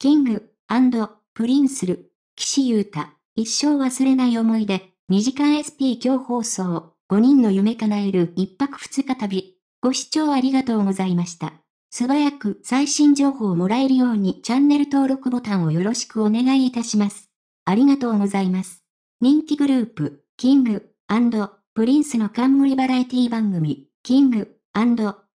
キング、プリンスル、岸優太、一生忘れない思い出、2時間 SP 今日放送、5人の夢叶える1泊2日旅。ご視聴ありがとうございました。素早く最新情報をもらえるようにチャンネル登録ボタンをよろしくお願いいたします。ありがとうございます。人気グループ、キング、プリンスの冠バラエティ番組、キング、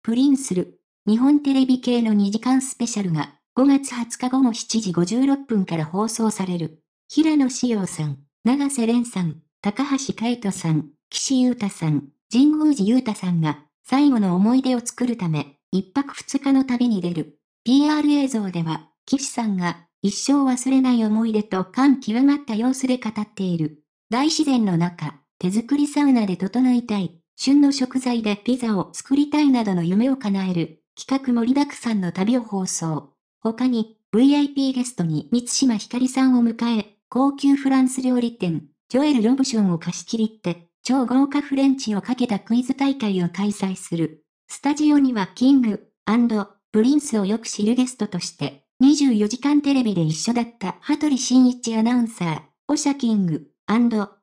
プリンスル、日本テレビ系の2時間スペシャルが5月20日午後7時56分から放送される、平野志陽さん、長瀬廉さん、高橋海人さん、岸優太さん、神宮寺優太さんが、最後の思い出を作るため、一泊二日の旅に出る。PR 映像では、岸さんが、一生忘れない思い出と感極まった様子で語っている。大自然の中、手作りサウナで整いたい、旬の食材でピザを作りたいなどの夢を叶える、企画盛りだくさんの旅を放送。他に、VIP ゲストに三島ひかりさんを迎え、高級フランス料理店、ジョエル・ロブションを貸し切りって、超豪華フレンチをかけたクイズ大会を開催する。スタジオにはキング、プリンスをよく知るゲストとして、24時間テレビで一緒だった羽鳥慎一アナウンサー、オシャキング、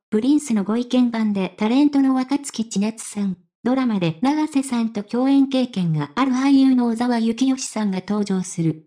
プリンスのご意見版でタレントの若月千夏さん、ドラマで永瀬さんと共演経験がある俳優の小沢幸義さんが登場する。